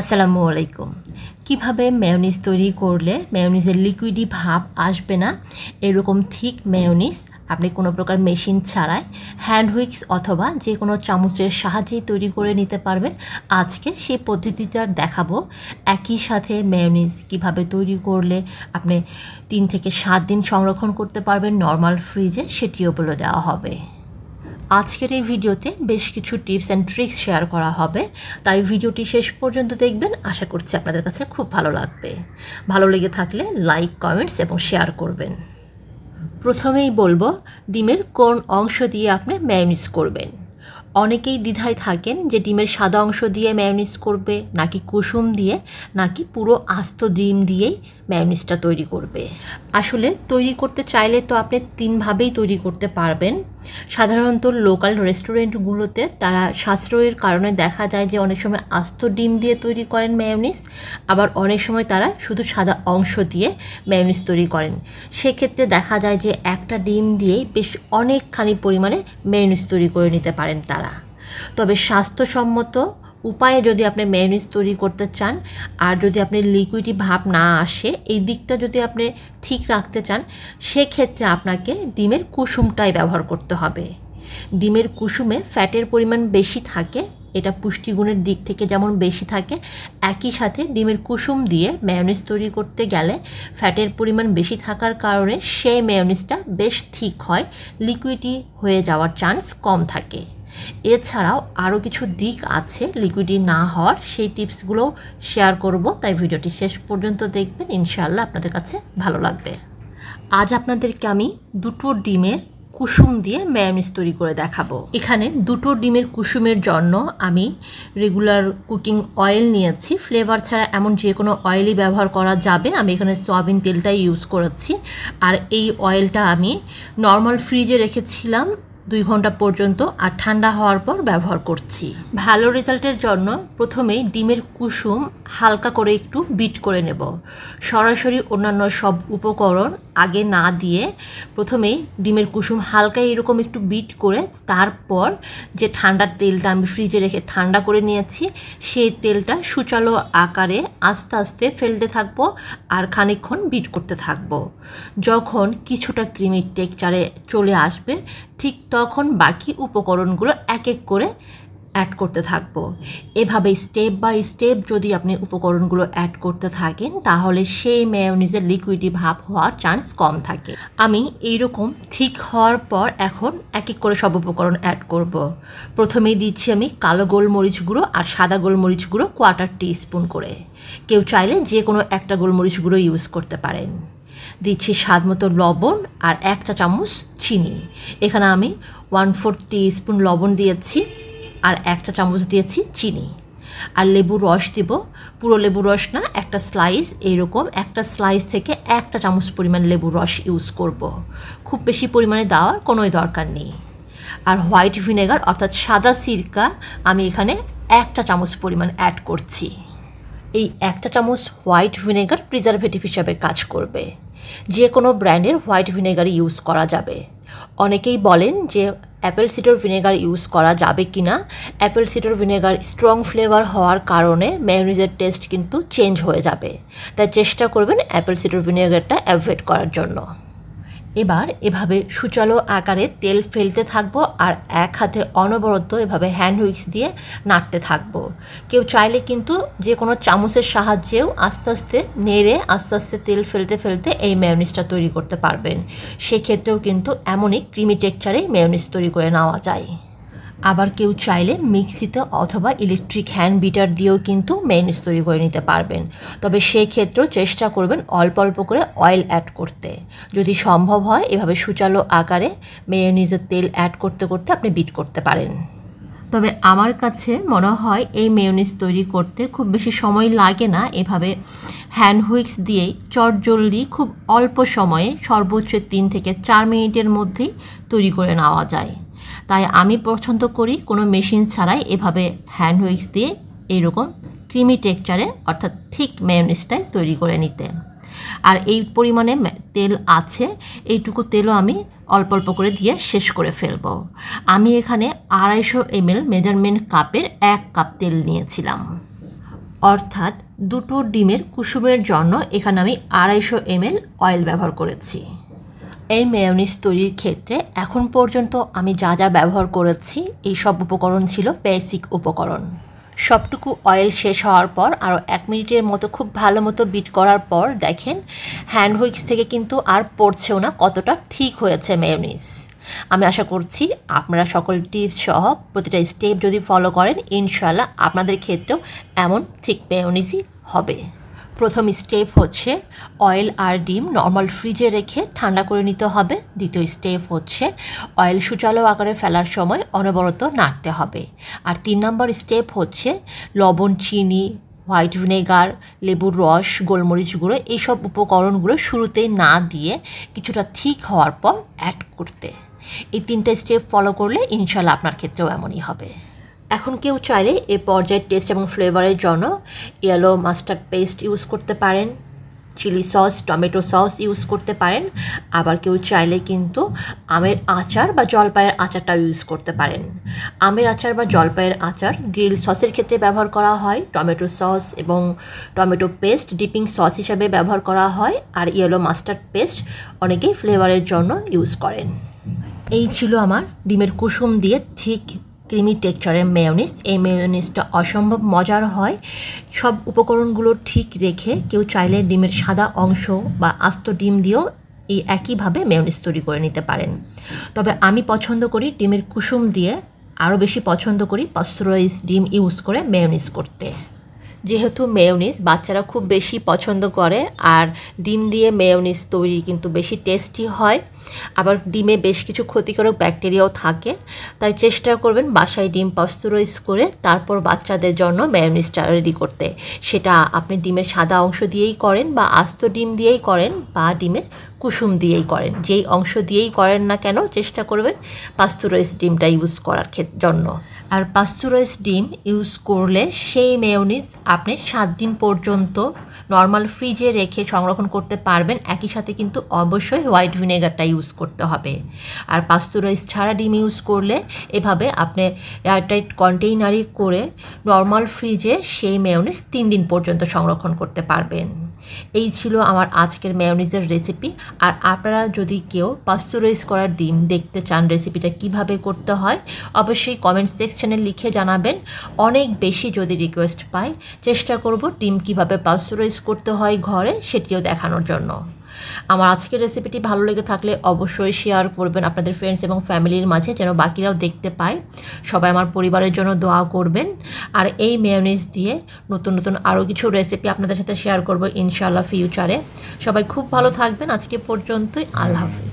আসসালামু আলাইকুম কিভাবে মেয়নিজ তৈরি করলে মেয়নিজের লিকুইডি ভাব আসবে না এরকম থিক মেয়নিজ আপনি কোনো প্রকার মেশিন ছাড়াই হ্যান্ড হুইক্স অথবা যে কোনো চামচের সাহায্যেই তৈরি করে নিতে পারবেন আজকে সেই পদ্ধতিটা দেখাবো একই সাথে মেয়নিজ কিভাবে তৈরি করলে আপনি তিন থেকে সাত দিন সংরক্ষণ করতে পারবেন নর্মাল ফ্রিজে সেটিও বলে দেওয়া হবে আজকের এই ভিডিওতে বেশ কিছু টিপস অ্যান্ড ট্রিক্স শেয়ার করা হবে তাই ভিডিওটি শেষ পর্যন্ত দেখবেন আশা করছি আপনাদের কাছে খুব ভালো লাগবে ভালো লেগে থাকলে লাইক কমেন্টস এবং শেয়ার করবেন প্রথমেই বলবো ডিমের কোন অংশ দিয়ে আপনি ম্যানেজ করবেন অনেকেই দ্বিধায় থাকেন যে ডিমের সাদা অংশ দিয়ে ম্যায়নিজ করবে নাকি কুসুম দিয়ে নাকি পুরো আস্ত ডিম দিয়েই ম্যায়নিজটা তৈরি করবে আসলে তৈরি করতে চাইলে তো আপনি তিনভাবেই তৈরি করতে পারবেন সাধারণত লোকাল রেস্টুরেন্টগুলোতে তারা সাশ্রয়ের কারণে দেখা যায় যে অনেক সময় আস্ত ডিম দিয়ে তৈরি করেন মেয়োনিস আবার অনেক সময় তারা শুধু সাদা অংশ দিয়ে মেয়োনিস তৈরি করেন সেক্ষেত্রে দেখা যায় যে একটা ডিম দিয়েই বেশ অনেকখানি পরিমাণে মেয়োনিস তৈরি করে নিতে পারেন তারা তবে স্বাস্থ্যসম্মত উপায়ে যদি আপনি মেয়োনিজ তৈরি করতে চান আর যদি আপনি লিকুইডি ভাব না আসে এই দিকটা যদি আপনি ঠিক রাখতে চান সেক্ষেত্রে আপনাকে ডিমের কুসুমটাই ব্যবহার করতে হবে ডিমের কুসুমে ফ্যাটের পরিমাণ বেশি থাকে এটা পুষ্টিগুণের দিক থেকে যেমন বেশি থাকে একই সাথে ডিমের কুসুম দিয়ে মেয়োনিজ তৈরি করতে গেলে ফ্যাটের পরিমাণ বেশি থাকার কারণে সেই মেয়োনিজটা বেশ ঠিক হয় লিকুইডি হয়ে যাওয়ার চান্স কম থাকে এছাড়াও আরও কিছু দিক আছে লিকুইডি না হওয়ার সেই টিপসগুলো শেয়ার করব তাই ভিডিওটি শেষ পর্যন্ত দেখবেন ইনশাআল্লাহ আপনাদের কাছে ভালো লাগবে আজ আপনাদেরকে আমি দুটো ডিমের কুসুম দিয়ে ম্যামিস তৈরি করে দেখাবো এখানে দুটো ডিমের কুসুমের জন্য আমি রেগুলার কুকিং অয়েল নিয়েছি ফ্লেভার ছাড়া এমন যে কোনো অয়েলই ব্যবহার করা যাবে আমি এখানে সয়াবিন তেলটাই ইউজ করেছি আর এই অয়েলটা আমি নর্মাল ফ্রিজে রেখেছিলাম দুই ঘন্টা পর্যন্ত আর ঠান্ডা হওয়ার পর ব্যবহার করছি ভালো রেজাল্টের জন্য প্রথমেই ডিমের কুসুম হালকা করে একটু বিট করে নেব সরাসরি অন্যান্য সব উপকরণ আগে না দিয়ে প্রথমেই ডিমের কুসুম হালকা এরকম একটু বিট করে তারপর যে ঠান্ডার তেলটা আমি ফ্রিজে রেখে ঠান্ডা করে নিয়েছি সেই তেলটা সুচালো আকারে আস্তে আস্তে ফেলতে থাকবো আর খানিকক্ষণ বিট করতে থাকবো যখন কিছুটা ক্রিমের টেকচারে চলে আসবে ঠিক তখন বাকি উপকরণগুলো এক এক করে অ্যাড করতে থাকবো এভাবে স্টেপ বাই স্টেপ যদি আপনি উপকরণগুলো অ্যাড করতে থাকেন তাহলে সেই মেয়োনিজের লিকুইডি ভাব হওয়ার চান্স কম থাকে আমি এইরকম ঠিক হওয়ার পর এখন এক এক করে সব উপকরণ অ্যাড করব। প্রথমেই দিচ্ছি আমি কালো গোলমরিচ গুঁড়ো আর সাদা গোলমরিচ গুঁড়ো কোয়ার্টার টি স্পুন করে কেউ চাইলে যে কোনো একটা গোলমরিচ গুঁড়ো ইউজ করতে পারেন দিচ্ছি স্বাদ মতো লবণ আর এক চা চামচ চিনি এখানে আমি ওয়ান ফোর স্পুন লবণ দিয়েছি আর এক চা চামচ দিয়েছি চিনি আর লেবুর রস দিব পুরো লেবুর রস না একটা স্লাইস এইরকম একটা স্লাইস থেকে একটা চামচ পরিমাণ লেবুর রস ইউজ করব। খুব বেশি পরিমাণে দেওয়ার কোনোই দরকার নেই আর হোয়াইট ভিনেগার অর্থাৎ সাদা সিরকা আমি এখানে একটা চামচ পরিমাণ অ্যাড করছি এই একটা চামচ হোয়াইট ভিনেগার প্রিজারভেটিভ হিসাবে কাজ করবে যে কোনো ব্র্যান্ডের হোয়াইট ভিনেগার ইউজ করা যাবে অনেকেই বলেন যে অ্যাপেল সিডর ভিনেগার ইউজ করা যাবে কি না apple cider vinegar strong flavour হওয়ার কারণে মেয়নিজের টেস্ট কিন্তু চেঞ্জ হয়ে যাবে তাই চেষ্টা করবেন অ্যাপেল সিডর ভিনেগারটা অ্যাভয়েড করার জন্য এবার এভাবে সুচালো আকারে তেল ফেলতে থাকবো আর এক হাতে অনবরত এভাবে হ্যান্ড হুইক্স দিয়ে নাড়তে থাকবো কেউ চাইলে কিন্তু যে কোনো চামচের সাহায্যেও আস্তে আস্তে নেড়ে আস্তে আস্তে তেল ফেলতে ফেলতে এই মেয়নিসটা তৈরি করতে পারবেন সেক্ষেত্রেও কিন্তু এমনই ক্রিমি টেক্সচারে মেয়নিস তৈরি করে নেওয়া যায় আবার কেউ চাইলে মিক্সিতে অথবা ইলেকট্রিক হ্যান্ড বিটার দিয়েও কিন্তু মেয়নিজ তৈরি করে নিতে পারবেন তবে সেই ক্ষেত্রেও চেষ্টা করবেন অল্প অল্প করে অয়েল অ্যাড করতে যদি সম্ভব হয় এভাবে সুচালো আকারে মেয়নিজের তেল অ্যাড করতে করতে আপনি বিট করতে পারেন তবে আমার কাছে মনে হয় এই মেয়নিজ তৈরি করতে খুব বেশি সময় লাগে না এভাবে হ্যান্ড হুইক্স দিয়েই চটজলদি খুব অল্প সময়ে সর্বোচ্চ তিন থেকে চার মিনিটের মধ্যেই তৈরি করে নেওয়া যায় তাই আমি পছন্দ করি কোনো মেশিন ছাড়াই এভাবে হ্যান্ড হুইক্স দিয়ে এইরকম ক্রিমি টেক্সচারে অর্থাৎ থিক মেয়নিসটাই তৈরি করে নিতে আর এই পরিমাণে তেল আছে এইটুকু তেলও আমি অল্প অল্প করে দিয়ে শেষ করে ফেলবো আমি এখানে আড়াইশো এমএল মেজারমেন্ট কাপের এক কাপ তেল নিয়েছিলাম অর্থাৎ দুটো ডিমের কুসুমের জন্য এখানে আমি আড়াইশো এমএল অয়েল ব্যবহার করেছি এই মেয়নিস তৈরির ক্ষেত্রে এখন পর্যন্ত আমি যা যা ব্যবহার করেছি এই সব উপকরণ ছিল বেসিক উপকরণ সবটুকু অয়েল শেষ হওয়ার পর আরও এক মিনিটের মতো খুব ভালো মতো বিট করার পর দেখেন হ্যান্ড হুইক্স থেকে কিন্তু আর পড়ছেও না কতটা ঠিক হয়েছে মেয়োনিজ আমি আশা করছি আপনারা সকল টিপস সহ প্রতিটা স্টেপ যদি ফলো করেন ইনশাল্লাহ আপনাদের ক্ষেত্রেও এমন ঠিক মেয়োনিজই হবে প্রথম স্টেপ হচ্ছে অয়েল আর ডিম নর্মাল ফ্রিজে রেখে ঠান্ডা করে নিতে হবে দ্বিতীয় স্টেপ হচ্ছে অয়েল সুচালো আকারে ফেলার সময় অনবরত নাড়তে হবে আর তিন নম্বর স্টেপ হচ্ছে লবণ চিনি হোয়াইট ভিনেগার লেবুর রস গোলমরিচ গুঁড়ো এইসব উপকরণগুলো শুরুতে না দিয়ে কিছুটা ঠিক হওয়ার পর অ্যাড করতে এই তিনটে স্টেপ ফলো করলে ইনশাল্লাহ আপনার ক্ষেত্রেও এমনই হবে এখন কেউ চাইলে এ পর্যায়ে টেস্ট এবং ফ্লেভারের জন্য ইয়েলো মাস্টার্ড পেস্ট ইউজ করতে পারেন chilli sauce tomato sauce use করতে পারেন আবার কেউ চাইলে কিন্তু আমের আচার বা জলপাইয়ের আচারটাও ইউজ করতে পারেন আমের আচার বা জলপাইয়ের আচার গ্রিল সসের ক্ষেত্রে ব্যবহার করা হয় টমেটো সস এবং টমেটো পেস্ট ডিপিং সস হিসাবে ব্যবহার করা হয় আর ইয়েলো মাস্টার্ড পেস্ট অনেকেই ফ্লেভারের জন্য ইউজ করেন এই ছিল আমার ডিমের কুসুম দিয়ে ঠিক ক্রিমি টেক্সচারের মেয়নিস এই মেয়নিসটা অসম্ভব মজার হয় সব উপকরণগুলো ঠিক রেখে কেউ চাইলে ডিমের সাদা অংশ বা আস্ত ডিম দিয়েও এই একইভাবে মেয়নিস তৈরি করে নিতে পারেন তবে আমি পছন্দ করি ডিমের কুসুম দিয়ে আরও বেশি পছন্দ করি পস্তরাইজ ডিম ইউজ করে মেয়নিস করতে যেহেতু মেয়োনিস বাচ্চারা খুব বেশি পছন্দ করে আর ডিম দিয়ে মেয়োনিস তৈরি কিন্তু বেশি টেস্টি হয় আবার ডিমে বেশ কিছু ক্ষতিকারক ব্যাকটেরিয়াও থাকে তাই চেষ্টা করবেন বাসায় ডিম পাস্তুরাইজ করে তারপর বাচ্চাদের জন্য মেয়োনিসটা রেডি করতে সেটা আপনি ডিমের সাদা অংশ দিয়েই করেন বা আস্ত ডিম দিয়েই করেন বা ডিমের কুসুম দিয়েই করেন যেই অংশ দিয়েই করেন না কেন চেষ্টা করবেন পাস্তুরাইজ ডিমটা ইউজ করার জন্য আর পাস্তুরাইজ ডিম ইউজ করলে সেই মেয়নিজ আপনি সাত দিন পর্যন্ত নর্মাল ফ্রিজে রেখে সংরক্ষণ করতে পারবেন একই সাথে কিন্তু অবশ্যই হোয়াইট ভিনেগারটা ইউজ করতে হবে আর পাস্তুরাইজ ছাড়া ডিম ইউজ করলে এভাবে আপনি এয়ারটাইট কন্টেইনারে করে নর্মাল ফ্রিজে সেই মেয়নিজ তিন দিন পর্যন্ত সংরক্ষণ করতে পারবেন এই ছিল আমার আজকের ম্যায়োনিজের রেসিপি আর আপনারা যদি কেউ পাস্তুরাইজ করার ডিম দেখতে চান রেসিপিটা কিভাবে করতে হয় অবশ্যই কমেন্ট সেকশানে লিখে জানাবেন অনেক বেশি যদি রিকোয়েস্ট পাই চেষ্টা করব ডিম কিভাবে পাস্তুরাইজ করতে হয় ঘরে সেটিও দেখানোর জন্য আমার আজকের রেসিপিটি ভালো লেগে থাকলে অবশ্যই শেয়ার করবেন আপনাদের ফ্রেন্ডস এবং ফ্যামিলির মাঝে যেন বাকিরাও দেখতে পায় সবাই আমার পরিবারের জন্য দোয়া করবেন আর এই মেয়নিজ দিয়ে নতুন নতুন আরও কিছু রেসিপি আপনাদের সাথে শেয়ার করবো ইনশাআল্লাহ ফিউচারে সবাই খুব ভালো থাকবেন আজকে পর্যন্তই আল্লাহ হাফিজ